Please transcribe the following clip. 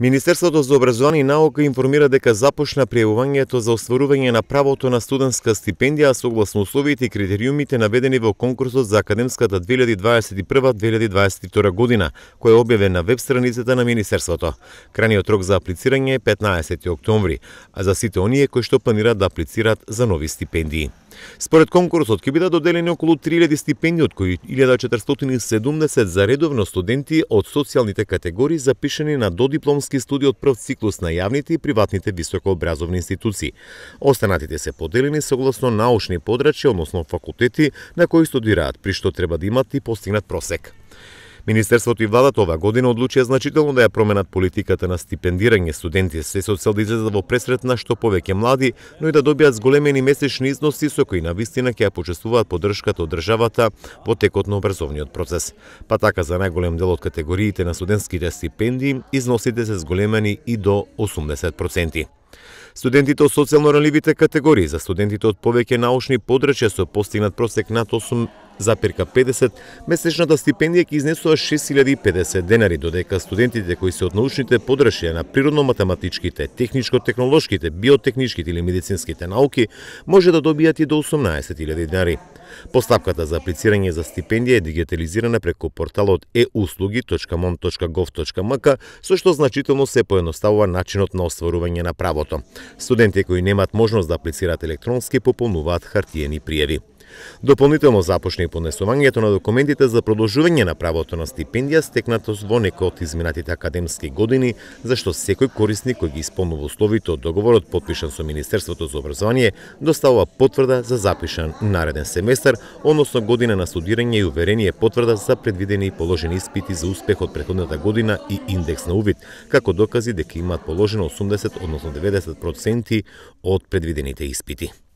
Министерството за образование и наука информира дека започна пријавувањето за остварување на правото на студентска стипендија согласно условите и критериумите наведени во конкурсот за академската 2021-2022 година, кој е објавен на веб страницата на Министерството. Крајниот рок за аплицирање е 15 октомври, а за сите оние кои што планираат да аплицираат за нови стипендии. Според конкурсот ќе бидат доделени околу 3000 стипендии од кои 1470 за редовно студенти од социјалните категории запишени на додипломски студии од прв циклус на јавните и приватните високообразовни институции. Останатите се поделени согласно научни подрачја, односно факултети на кои студираат, при што треба да имат и постигнат просек. Министерството и владата оваа година одлучија значително да ја променат политиката на стипендирање студенти се со цел да излезат во пресрет на што повеќе млади, но и да добијат зголемени месечни износи со кои на вистина ќе ја почествуваат поддршката од државата во текот на образовниот процес. Па така за најголем дел од категориите на студентските стипендии износите се зголемени и до 80%. Студентите од социјално ранливите категории за студентите од повеќе научни подрачја со постигнат просек над За перка 50, месечната стипендија ќе изнесува 6050 денари, додека студентите кои се од научните подршија на природно-математичките, техничко-технолошките, биотехничките или медицинските науки, може да добијат и до 18.000 денари. Постапката за аплицирање за стипендија е дигитализирана преку порталот e со што значително се поедноставува начинот на остварување на правото. Студенти кои немат можност да аплицираат електронски пополнуваат хартиени пријави. Дополнително започна и понесувањето на документите за продолжување на правото на стипендија стекнато во некој од изминатите академски години, зашто секој корисник кој ги исполнува условите од договорот подпишан со Министерството за образование доставува потврда за запишан нареден семестар, односно година на студирање и уверение потврда за предвидени и положени испити за успех од претходната година и индекс на увид, како докази дека имаат положено 80 односно 90 проценти од предвидените испити.